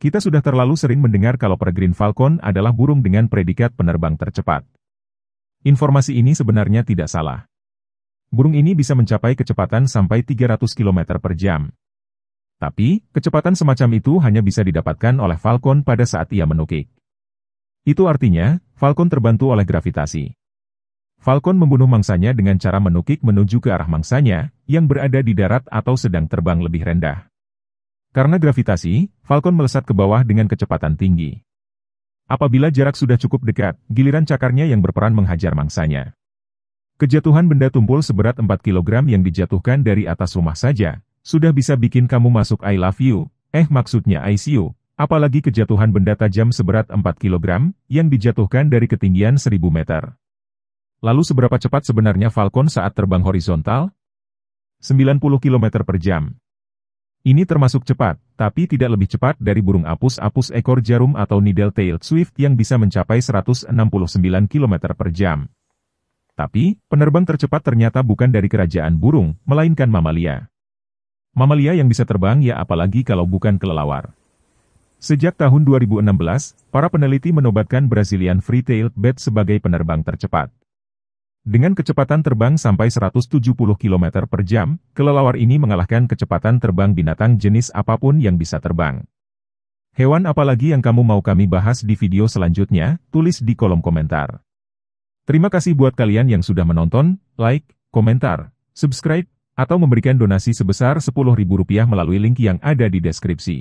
Kita sudah terlalu sering mendengar kalau peregrine falcon adalah burung dengan predikat penerbang tercepat. Informasi ini sebenarnya tidak salah. Burung ini bisa mencapai kecepatan sampai 300 km per jam. Tapi, kecepatan semacam itu hanya bisa didapatkan oleh falcon pada saat ia menukik. Itu artinya, falcon terbantu oleh gravitasi. Falcon membunuh mangsanya dengan cara menukik menuju ke arah mangsanya, yang berada di darat atau sedang terbang lebih rendah. Karena gravitasi, Falcon melesat ke bawah dengan kecepatan tinggi. Apabila jarak sudah cukup dekat, giliran cakarnya yang berperan menghajar mangsanya. Kejatuhan benda tumpul seberat 4 kg yang dijatuhkan dari atas rumah saja, sudah bisa bikin kamu masuk I love you, eh maksudnya ICU, apalagi kejatuhan benda tajam seberat 4 kg, yang dijatuhkan dari ketinggian 1000 meter. Lalu seberapa cepat sebenarnya Falcon saat terbang horizontal? 90 km per jam. Ini termasuk cepat, tapi tidak lebih cepat dari burung apus-apus ekor jarum atau needle-tailed swift yang bisa mencapai 169 km per jam. Tapi, penerbang tercepat ternyata bukan dari kerajaan burung, melainkan mamalia. Mamalia yang bisa terbang ya apalagi kalau bukan kelelawar. Sejak tahun 2016, para peneliti menobatkan Brazilian Free-tailed Bat sebagai penerbang tercepat. Dengan kecepatan terbang sampai 170 km per jam, kelelawar ini mengalahkan kecepatan terbang binatang jenis apapun yang bisa terbang. Hewan apalagi yang kamu mau kami bahas di video selanjutnya, tulis di kolom komentar. Terima kasih buat kalian yang sudah menonton, like, komentar, subscribe, atau memberikan donasi sebesar Rp10.000 melalui link yang ada di deskripsi.